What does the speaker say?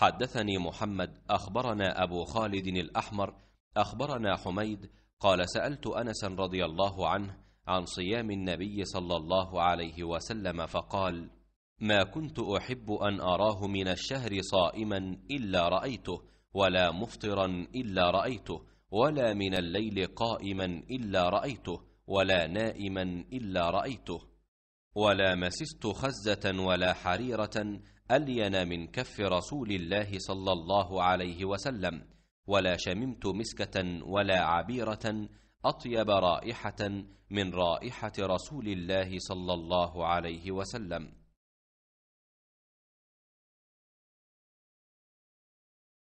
حدثني محمد أخبرنا أبو خالد الأحمر أخبرنا حميد قال سألت أنس رضي الله عنه عن صيام النبي صلى الله عليه وسلم فقال ما كنت أحب أن أراه من الشهر صائما إلا رأيته ولا مفطرا إلا رأيته ولا من الليل قائما إلا رأيته ولا نائما إلا رأيته ولا مسست خزة ولا حريرة ألين من كف رسول الله صلى الله عليه وسلم ولا شممت مسكة ولا عبيرة أطيب رائحة من رائحة رسول الله صلى الله عليه وسلم